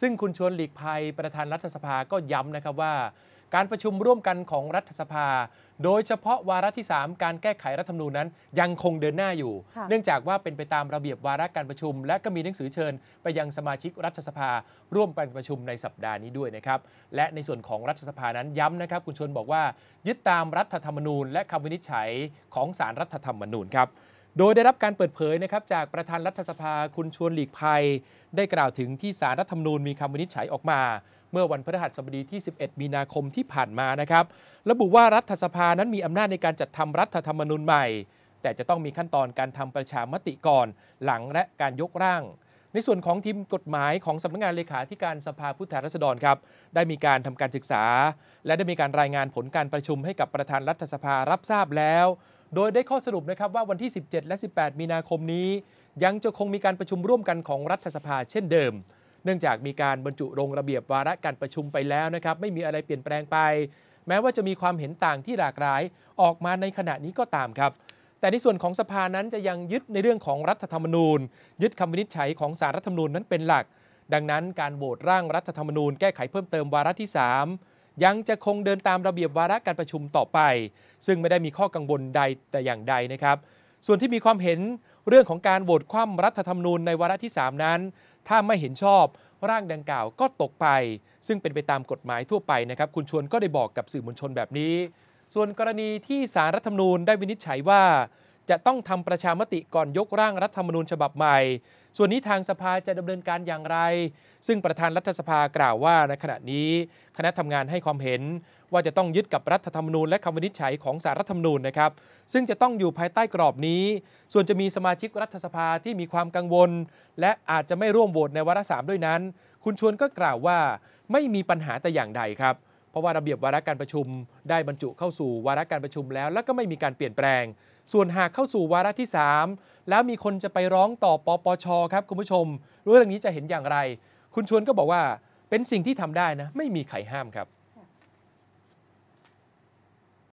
ซึ่งคุณชวนหลีกภัยประธานรัฐสภาก็ย้ำนะครับว่า การประชุมร่วมกันของรัฐสภา โดยเฉพาะวาระที่ 3 การแก้ไขรัฐธรรมนูญนั้น ยังคงเดินหน้าอยู่ เนื่องจากว่าเป็นไปตามระเบียบวาระการประชุม และก็มีหนังสือเชิญ ไปยังสมาชิกรัฐสภา ร่วมกันประชุมในสัปดาห์นี้ด้วยนะครับ และในส่วนของรัฐสภานั้นย้ำนะครับคุณชวนบอกว่ายึดตามรัฐธรรมนูญและคำวินิจฉัย ของศาลรัฐธรรมนูญครับโดยได้รับการเปิดเผยนะครับจากประธานรัฐสภาคุณชวนหลีกภัย ได้กล่าวถึงที่สารรัฐธรรมนูญมีคำวินิจฉัยออกมา เมื่อวันพฤหัสบดีที่ 11 มีนาคมที่ผ่านมานะครับ ระบุว่ารัฐสภานั้นมีอำนาจในการจัดทำรัฐธรรมนูญใหม่ แต่จะต้องมีขั้นตอนการทำประชามติก่อน หลังและการยกร่าง ในส่วนของทีมกฎหมายของสำนักงงานเลขาธิการสภาผู้แทนราษฎรครับ ได้มีการทำการศึกษา และได้มีการรายงานผลการประชุม ให้กับประธานรัฐสภารับทราบแล้วโดยได้ข้อสรุปนะครับว่าวันที่ 17 และ 18 มีนาคมนี้ ยังจะคงมีการประชุมร่วมกันของรัฐสภาเช่นเดิม เนื่องจากมีการบรรจุลงระเบียบวาระการประชุมไปแล้วนะครับไม่มีอะไรเปลี่ยนแปลงไป แม้ว่าจะมีความเห็นต่างที่หลากหลาย ออกมาในขณะนี้ก็ตามครับ แต่ในส่วนของสภานั้นจะยังยึดในเรื่องของรัฐธรรมนูญ ยึดคำวินิจฉัยของสารรัฐธรรมนูญนั้นเป็นหลัก ดังนั้นการโหวตร่างรัฐธรรมนูญแก้ไขเพิ่มเติมวาระที่3ยังจะคงเดินตามระเบียบวาระการประชุมต่อไป ซึ่งไม่ได้มีข้อกังวลใดแต่อย่างใดนะครับ ส่วนที่มีความเห็นเรื่องของการโหวตคว่ำรัฐธรรมนูญในวาระที่3นั้น ถ้าไม่เห็นชอบร่างดังกล่าวก็ตกไป ซึ่งเป็นไปตามกฎหมายทั่วไปนะครับ คุณชวนก็ได้บอกกับสื่อมวลชนแบบนี้ ส่วนกรณีที่สารรัฐธรรมนูญได้วินิจฉัยว่าจะต้องทำประชามติก่อนยกร่างรัฐธรรมนูญฉบับใหม่ ส่วนนี้ทางสภาจะดำเนินการอย่างไร ซึ่งประธานรัฐสภากล่าวว่า ในขณะนี้ คณะทำงานให้ความเห็น ว่าจะต้องยึดกับรัฐธรรมนูญและคำวินิจฉัยของสารรัฐธรรมนูญนะครับ ซึ่งจะต้องอยู่ภายใต้กรอบนี้ ส่วนจะมีสมาชิกรัฐสภาที่มีความกังวล และอาจจะไม่ร่วมโหวตในวาระสามด้วยนั้น คุณชวนก็กล่าวว่า ไม่มีปัญหาแต่อย่างใดครับ เพราะว่าระเบียบวาระการประชุม ได้บรรจุเข้าสู่วาระการประชุมแล้ว และก็ไม่มีการเปลี่ยนแปลงส่วนหากเข้าสู่วาระที่ 3 แล้วมีคนจะไปร้องต่อปปชครับ คุณผู้ชมเรื่องนี้จะเห็นอย่างไร คุณชวนก็บอกว่าเป็นสิ่งที่ทำได้นะ ไม่มีใครห้ามครับ